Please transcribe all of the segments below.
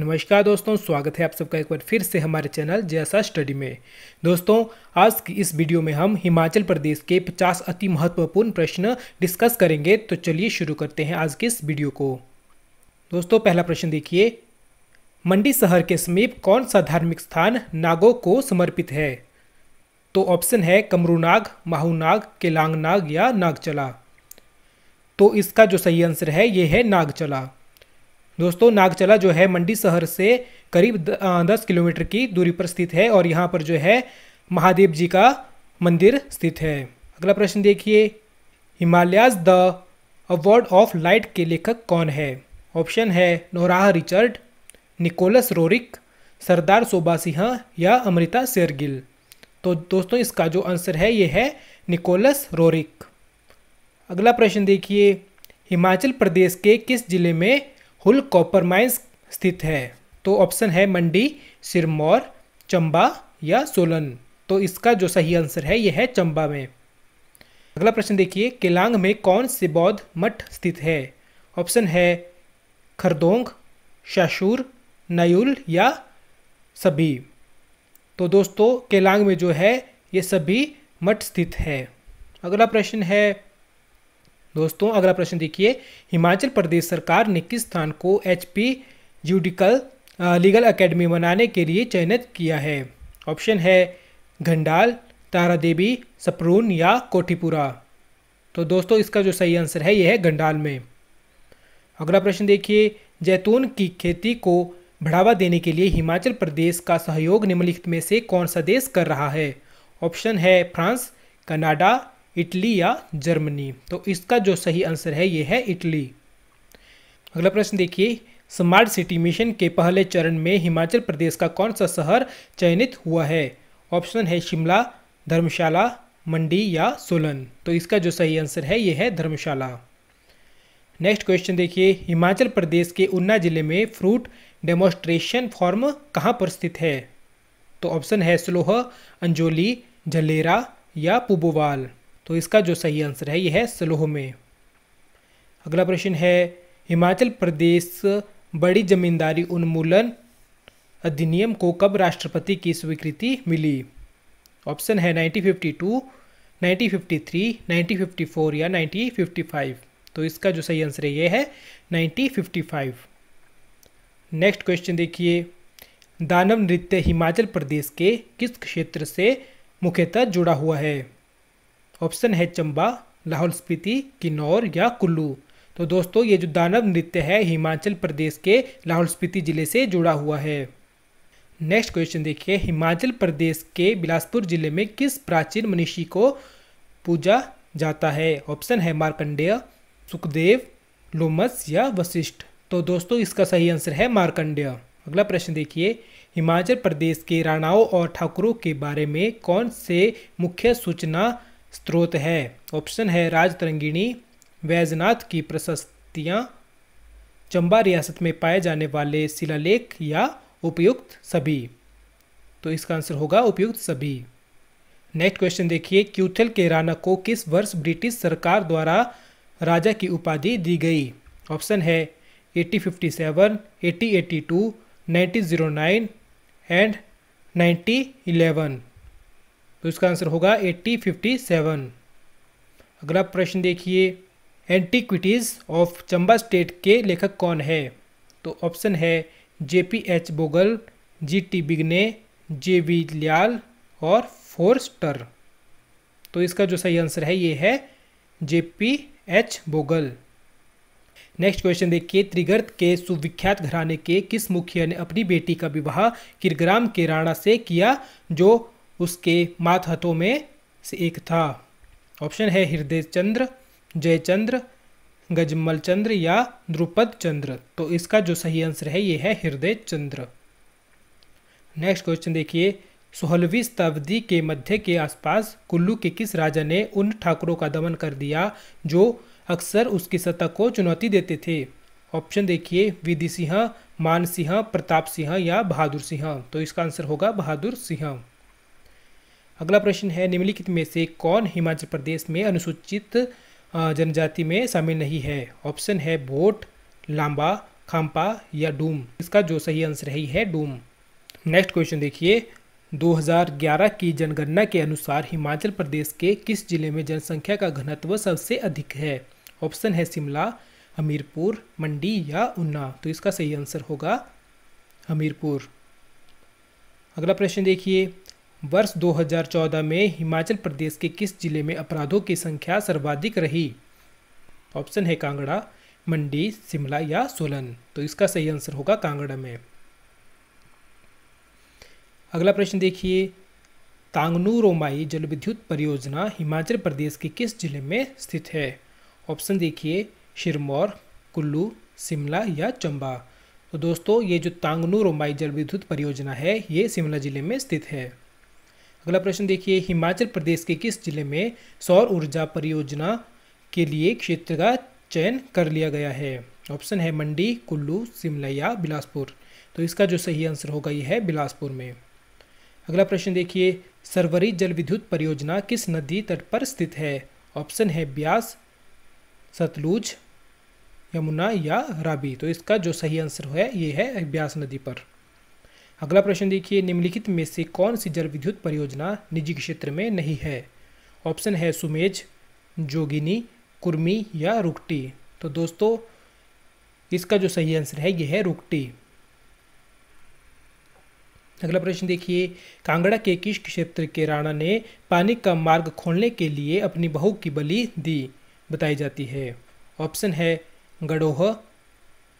नमस्कार दोस्तों स्वागत है आप सबका एक बार फिर से हमारे चैनल जैसा स्टडी में दोस्तों आज की इस वीडियो में हम हिमाचल प्रदेश के 50 अति महत्वपूर्ण प्रश्न डिस्कस करेंगे तो चलिए शुरू करते हैं आज की इस वीडियो को दोस्तों पहला प्रश्न देखिए मंडी शहर के समीप कौन सा धार्मिक स्थान नागों को समर्पित है तो ऑप्शन है कमरूनाग माहूनाग केलांगनाग या नागचला तो इसका जो सही आंसर है ये है नागचला दोस्तों नागचला जो है मंडी शहर से करीब दस किलोमीटर की दूरी पर स्थित है और यहाँ पर जो है महादेव जी का मंदिर स्थित है अगला प्रश्न देखिए Himalayas the award of light के लेखक कौन है ऑप्शन है Norah Richard Nicholas Roerich Sardar Sobha Singh या अमृता शेरगिल तो दोस्तों इसका जो आंसर है ये है निकोलस रोरिक अगला प्रश्न देखिए हिमाचल प्रदेश के किस जिले में हुल कॉपर माइंस स्थित है तो ऑप्शन है मंडी सिरमौर चंबा या सोलन तो इसका जो सही आंसर है यह है चंबा में अगला प्रश्न देखिए केलांग में कौन से बौद्ध मठ स्थित है ऑप्शन है खरदोंग शाशूर नयुल या सभी तो दोस्तों केलांग में जो है ये सभी मठ स्थित है अगला प्रश्न है दोस्तों अगला प्रश्न देखिए हिमाचल प्रदेश सरकार ने किस स्थान को पी जूडिकल लीगल अकेडमी बनाने के लिए चयनित किया है ऑप्शन है घंडाल तारा देवी सपरून या कोठीपुरा तो दोस्तों इसका जो सही आंसर है यह है घंडाल में अगला प्रश्न देखिए जैतून की खेती को बढ़ावा देने के लिए हिमाचल प्रदेश का सहयोग निम्नलिखित में से कौन सा देश कर रहा है ऑप्शन है फ्रांस कनाडा इटली या जर्मनी तो इसका जो सही आंसर है ये है इटली अगला प्रश्न देखिए स्मार्ट सिटी मिशन के पहले चरण में हिमाचल प्रदेश का कौन सा शहर चयनित हुआ है ऑप्शन है शिमला धर्मशाला मंडी या सोलन तो इसका जो सही आंसर है ये है धर्मशाला नेक्स्ट क्वेश्चन देखिए हिमाचल प्रदेश के ऊना जिले में फ्रूट डेमोस्ट्रेशन फॉर्म कहाँ पर स्थित है तो ऑप्शन है स्लोह अंजोली झलेरा या पुबोवाल तो इसका जो सही आंसर है यह है सलोह में अगला प्रश्न है हिमाचल प्रदेश बड़ी जमींदारी उन्मूलन अधिनियम को कब राष्ट्रपति की स्वीकृति मिली ऑप्शन है 1952, 1953, 1954 या 1955 तो इसका जो सही आंसर है ये है 1955 नेक्स्ट क्वेश्चन देखिए दानव नृत्य हिमाचल प्रदेश के किस क्षेत्र से मुख्यतः जुड़ा हुआ है ऑप्शन है चंबा लाहौल स्पीति किन्नौर या कुल्लू तो दोस्तों ये जो दानव नृत्य है हिमाचल प्रदेश के लाहौल स्पीति ज़िले से जुड़ा हुआ है नेक्स्ट क्वेश्चन देखिए हिमाचल प्रदेश के बिलासपुर जिले में किस प्राचीन मनीषी को पूजा जाता है ऑप्शन है मार्कंडेय सुखदेव लोमस या वशिष्ठ तो दोस्तों इसका सही आंसर है मार्कंडेय अगला प्रश्न देखिए हिमाचल प्रदेश के राणाओं और ठाकुरों के बारे में कौन से मुख्य सूचना स्रोत है ऑप्शन है राजतरंगिणी वैजनाथ की प्रशस्तियाँ चंबा रियासत में पाए जाने वाले शिलालेख या उपयुक्त सभी तो इसका आंसर होगा उपयुक्त सभी नेक्स्ट क्वेश्चन देखिए क्यूथल के राणा को किस वर्ष ब्रिटिश सरकार द्वारा राजा की उपाधि दी गई ऑप्शन है 1857, 1882, 1909 एंड 1911 तो इसका आंसर होगा एट्टी फिफ्टी सेवन अगला प्रश्न देखिए एंटीक्विटीज़ ऑफ चंबा स्टेट के लेखक कौन है तो ऑप्शन है J P H Bogle G T Bigne J V Lyall और फोरस्टर तो इसका जो सही आंसर है ये है J P H Bogle next question देखिए त्रिगर्त के सुविख्यात घराने के किस मुखिया ने अपनी बेटी का विवाह किरग्राम के राणा से किया जो उसके मातहतों में से एक था ऑप्शन है हृदय चंद्र जयचंद्र गजमल चंद्र या द्रुपद चंद्र तो इसका जो सही आंसर है ये है हृदय चंद्र नेक्स्ट क्वेश्चन देखिए सोलहवीं शताब्दी के मध्य के आसपास कुल्लू के किस राजा ने उन ठाकुरों का दमन कर दिया जो अक्सर उसकी सत्ता को चुनौती देते थे ऑप्शन देखिए विधि सिंह मान सिंह प्रताप सिंह या बहादुर सिंह तो इसका आंसर होगा बहादुर सिंह अगला प्रश्न है निम्नलिखित में से कौन हिमाचल प्रदेश में अनुसूचित जनजाति में शामिल नहीं है ऑप्शन है बोट लांबा खाम्पा या डूम इसका जो सही आंसर है है डूम नेक्स्ट क्वेश्चन देखिए 2011 की जनगणना के अनुसार हिमाचल प्रदेश के किस जिले में जनसंख्या का घनत्व सबसे अधिक है ऑप्शन है शिमला हमीरपुर मंडी या उन्ना तो इसका सही आंसर होगा हमीरपुर अगला प्रश्न देखिए वर्ष 2014 में हिमाचल प्रदेश के किस जिले में अपराधों की संख्या सर्वाधिक रही ऑप्शन है कांगड़ा मंडी शिमला या सोलन तो इसका सही आंसर होगा कांगड़ा में अगला प्रश्न देखिए तांगनू रोमाई विद्युत परियोजना हिमाचल प्रदेश के किस जिले में स्थित है ऑप्शन देखिए शिरमौर कुल्लू शिमला या चंबा तो दोस्तों ये जो तांगनू रोमाई विद्युत परियोजना है ये शिमला जिले में स्थित है अगला प्रश्न देखिए हिमाचल प्रदेश के किस जिले में सौर ऊर्जा परियोजना के लिए क्षेत्र का चयन कर लिया गया है ऑप्शन है मंडी कुल्लू शिमला या बिलासपुर तो इसका जो सही आंसर होगा ये है बिलासपुर में अगला प्रश्न देखिए सरवरी जल विद्युत परियोजना किस नदी तट पर स्थित है ऑप्शन है ब्यास सतलुज यमुना या राबी तो इसका जो सही आंसर है ये है ब्यास नदी पर अगला प्रश्न देखिए निम्नलिखित में से कौन सी जल विद्युत परियोजना निजी क्षेत्र में नहीं है ऑप्शन है सुमेज जोगिनी कुर्मी या रुकटी तो दोस्तों इसका जो सही आंसर है यह है रुकटी अगला प्रश्न देखिए कांगड़ा के किस क्षेत्र के राणा ने पानी का मार्ग खोलने के लिए अपनी बहू की बलि दी बताई जाती है ऑप्शन है गडोह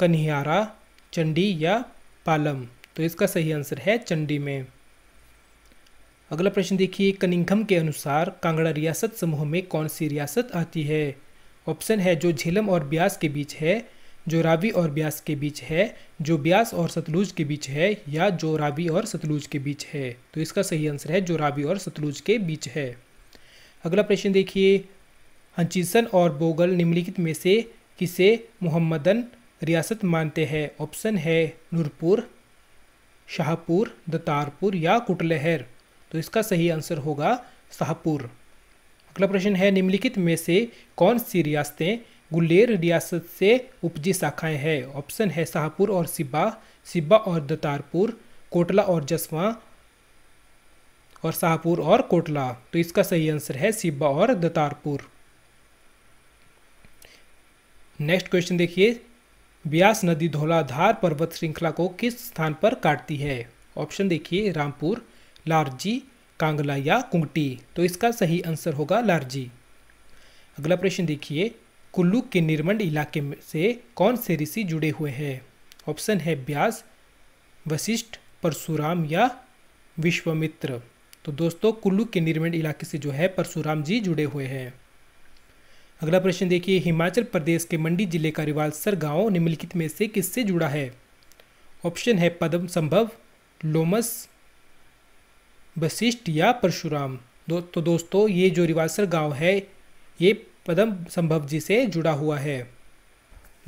कन्हियारा चंडी या पालम तो इसका सही आंसर है चंडी में अगला प्रश्न देखिए कनिंघम के अनुसार कांगड़ा रियासत समूह में कौन सी रियासत आती है ऑप्शन है जो झेलम और ब्यास के बीच है जो रावी और ब्यास के बीच है जो ब्यास और सतलुज के बीच है या जो रावी और सतलुज के बीच है तो इसका सही आंसर है जो रावी और सतलुज के बीच है अगला प्रश्न देखिए हंचिसन और बोगल निम्नलिखित में से किसे मुहम्मदन रियासत मानते हैं ऑप्शन है नूरपुर शाहपुर दतारपुर या कुटलहर तो इसका सही आंसर होगा शाहपुर अगला प्रश्न है निम्नलिखित में से कौन सी रियासतें गुलेर रियासत से उपजी शाखाएं हैं ऑप्शन है शाहपुर और सिब्बा सिब्बा और दतारपुर कोटला और जसवा और शाहपुर और कोटला तो इसका सही आंसर है सिब्बा और दतारपुर नेक्स्ट क्वेश्चन देखिए ब्यास नदी धौलाधार पर्वत श्रृंखला को किस स्थान पर काटती है ऑप्शन देखिए रामपुर लारजी कांगला या कुंगटी तो इसका सही आंसर होगा लारजी अगला प्रश्न देखिए कुल्लू के निर्मंड इलाके में से कौन से ऋषि जुड़े हुए हैं ऑप्शन है ब्यास वशिष्ठ परशुराम या विश्वामित्र तो दोस्तों कुल्लू के निर्मंड इलाके से जो है परशुराम जी जुड़े हुए हैं अगला प्रश्न देखिए हिमाचल प्रदेश के मंडी जिले का सर गांव निम्नलिखित में से किससे जुड़ा है ऑप्शन है पदम संभव लोमस वशिष्ठ या परशुराम दो, तो दोस्तों ये जो रिवासर गांव है ये पदम संभव जी से जुड़ा हुआ है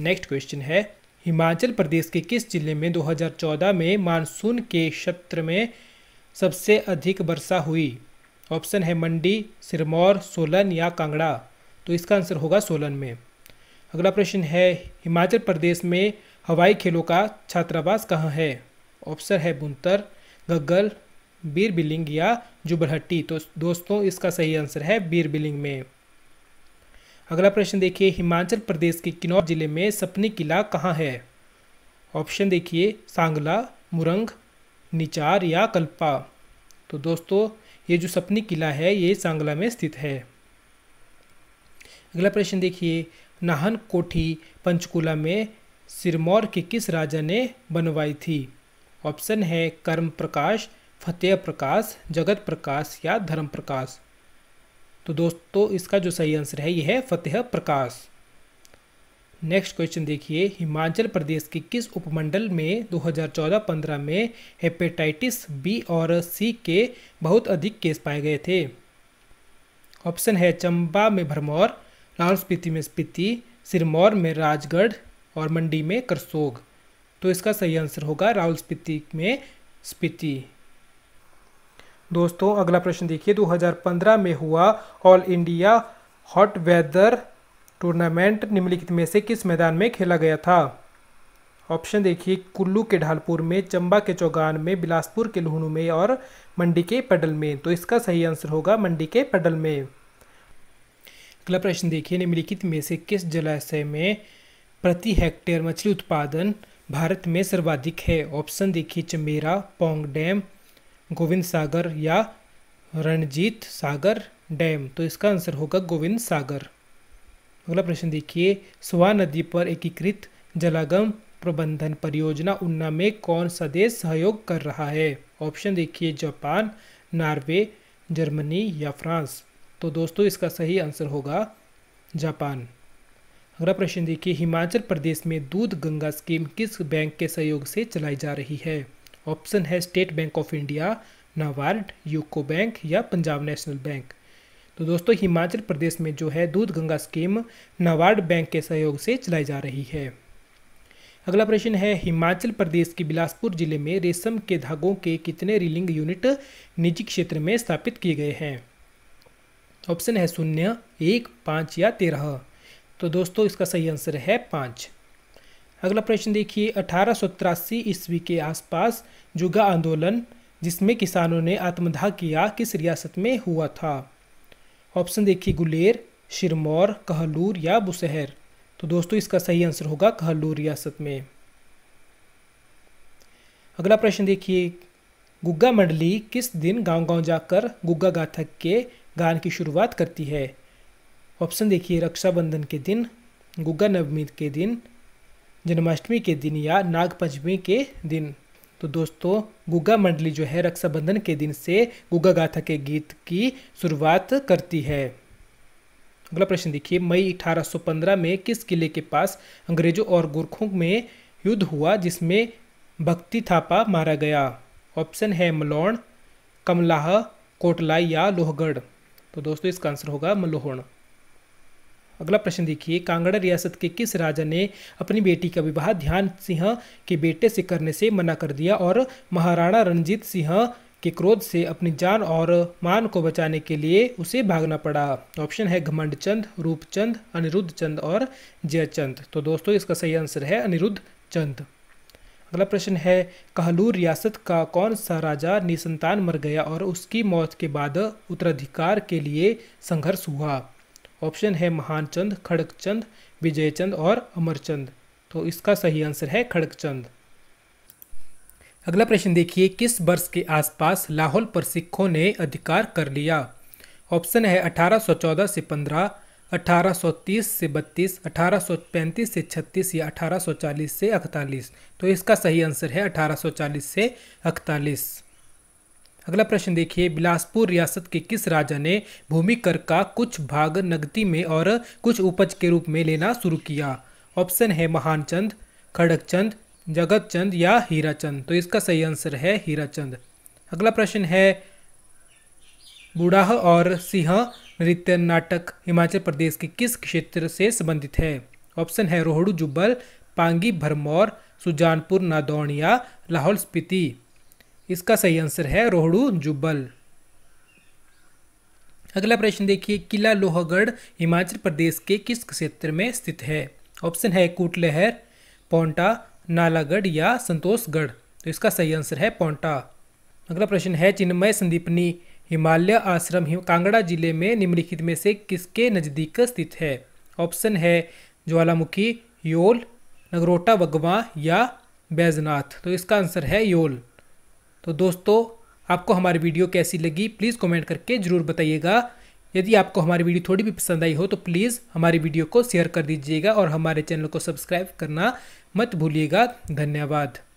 नेक्स्ट क्वेश्चन है हिमाचल प्रदेश के किस जिले में 2014 में मानसून के क्षेत्र में सबसे अधिक वर्षा हुई ऑप्शन है मंडी सिरमौर सोलन या कांगड़ा तो इसका आंसर होगा सोलन में अगला प्रश्न है हिमाचल प्रदेश में हवाई खेलों का छात्रावास कहाँ है ऑप्शन है बुंतर गग्गल बीर बिलिंग या जुबरहट्टी तो दोस्तों इसका सही आंसर है बीर बिलिंग में अगला प्रश्न देखिए हिमाचल प्रदेश के किन्नौर जिले में सपनी किला कहाँ है ऑप्शन देखिए सांगला मुरंग निचार या कल्पा तो दोस्तों ये जो सपनी किला है ये सांगला में स्थित है अगला प्रश्न देखिए नाहन कोठी पंचकुला में सिरमौर के किस राजा ने बनवाई थी ऑप्शन है कर्म प्रकाश फतेह प्रकाश जगत प्रकाश या धर्म प्रकाश तो दोस्तों इसका जो सही आंसर है यह है फतेह प्रकाश नेक्स्ट क्वेश्चन देखिए हिमाचल प्रदेश के किस उपमंडल में 2014-15 में हेपेटाइटिस बी और सी के बहुत अधिक केस पाए गए थे ऑप्शन है चंबा में भरमौर लाहौल स्पीति में स्पीति सिरमौर में राजगढ़ और मंडी में करसोग तो इसका सही आंसर होगा राहुल स्पीति में स्पीति दोस्तों अगला प्रश्न देखिए 2015 में हुआ all India hot weather tournament निम्नलिखित में से किस मैदान में खेला गया था ऑप्शन देखिए कुल्लू के ढालपुर में चंबा के चौगान में बिलासपुर के लुहनू में और मंडी के पडल में तो इसका सही आंसर होगा मंडी के पडल में अगला प्रश्न देखिए निम्नलिखित में से किस जलाशय में प्रति हेक्टेयर मछली उत्पादन भारत में सर्वाधिक है ऑप्शन देखिए चमेरा पोंग डैम गोविंद सागर या रणजीत सागर डैम तो इसका आंसर होगा गोविंद सागर अगला प्रश्न देखिए सुहा नदी पर एकीकृत जलागम प्रबंधन परियोजना उन्ना में कौन सा देश सहयोग कर रहा है ऑप्शन देखिए जापान नॉर्वे जर्मनी या फ्रांस तो दोस्तों इसका सही आंसर होगा जापान अगला प्रश्न देखिए हिमाचल प्रदेश में दूध गंगा स्कीम किस बैंक के सहयोग से चलाई जा रही है ऑप्शन है state bank of India NABARD UCO bank या पंजाब नेशनल बैंक तो दोस्तों हिमाचल प्रदेश में जो है दूध गंगा स्कीम नावार्ड बैंक के सहयोग से चलाई जा रही है अगला प्रश्न है हिमाचल प्रदेश के बिलासपुर जिले में रेशम के धागों के कितने रीलिंग यूनिट निजी क्षेत्र में स्थापित किए गए हैं ऑप्शन तो है शून्य एक पाँच या तेरह तो दोस्तों इसका सही आंसर है पाँच अगला प्रश्न देखिए अठारह सौ तिरासी ईस्वी के आसपास जुगा आंदोलन जिसमें किसानों ने आत्मदाह किया किस रियासत में हुआ था ऑप्शन देखिए गुलेर शिरमौर कहलूर या बुशहर तो दोस्तों इसका सही आंसर होगा कहलूर रियासत में अगला प्रश्न देखिए गुग्गा मंडली किस दिन गांव गांव जाकर गुग्गा गाथक के गान की शुरुआत करती है ऑप्शन देखिए रक्षाबंधन के दिन गुग्गा नवमी के दिन जन्माष्टमी के दिन या नागपंचमी के दिन तो दोस्तों गुग्गा मंडली जो है रक्षाबंधन के दिन से गुग्गा गाथा के गीत की शुरुआत करती है अगला प्रश्न देखिए मई 1815 में किस किले के पास अंग्रेजों और गुरखों में युद्ध हुआ जिसमें भक्ति थापा मारा गया ऑप्शन है मलोण कमलाह कोटलाई या लोहगढ़ तो दोस्तों इसका आंसर होगा मलोहण अगला प्रश्न देखिए कांगड़ा रियासत के किस राजा ने अपनी बेटी का विवाह ध्यान सिंह के बेटे से करने से मना कर दिया और महाराणा रणजीत सिंह के क्रोध से अपनी जान और मान को बचाने के लिए उसे भागना पड़ा ऑप्शन है घमंड चंद रूपचंद अनिरुद्ध चंद और जयचंद तो दोस्तों इसका सही आंसर है अनिरुद्ध चंद अगला प्रश्न है कहलूर रियासत का कौन सा राजा निसंतान मर गया और उसकी मौत के बाद उत्तराधिकार के लिए संघर्ष हुआ ऑप्शन है महानचंद खड़गचंद विजयचंद और अमरचंद तो इसका सही आंसर है खड़गचंद अगला प्रश्न देखिए किस वर्ष के आसपास लाहौल पर सिखों ने अधिकार कर लिया ऑप्शन है 1814 से 15, 1830 से 32, 1835 से 36 या 1840 से 41। तो इसका सही आंसर है 1840 से 41। अगला प्रश्न देखिए बिलासपुर रियासत के किस राजा ने भूमि कर का कुछ भाग नगदी में और कुछ उपज के रूप में लेना शुरू किया ऑप्शन है महान चंद खड़क चंद जगत चंद या हीरा चंद तो इसका सही आंसर है हीरा चंद अगला प्रश्न है बूढ़ाह और सिंह नृत्य नाटक हिमाचल प्रदेश के किस क्षेत्र से संबंधित है ऑप्शन है रोहड़ू जुब्बल पांगी भरमौर सुजानपुर नादौनिया या लाहौल स्पीति इसका सही आंसर है रोहड़ू जुब्बल अगला प्रश्न देखिए किला लोहगढ़ हिमाचल प्रदेश के किस क्षेत्र में स्थित है ऑप्शन है कूटलहर पौंटा नालागढ़ या संतोषगढ़ तो इसका सही आंसर है पौंटा अगला प्रश्न है चिन्मय संदीपनी हिमालय आश्रम कांगड़ा जिले में निम्नलिखित में से किसके नज़दीक स्थित है ऑप्शन है ज्वालामुखी योल नगरोटा बगवा या बैजनाथ तो इसका आंसर है योल तो दोस्तों आपको हमारी वीडियो कैसी लगी प्लीज़ कमेंट करके ज़रूर बताइएगा यदि आपको हमारी वीडियो थोड़ी भी पसंद आई हो तो प्लीज़ हमारी वीडियो को शेयर कर दीजिएगा और हमारे चैनल को सब्सक्राइब करना मत भूलिएगा धन्यवाद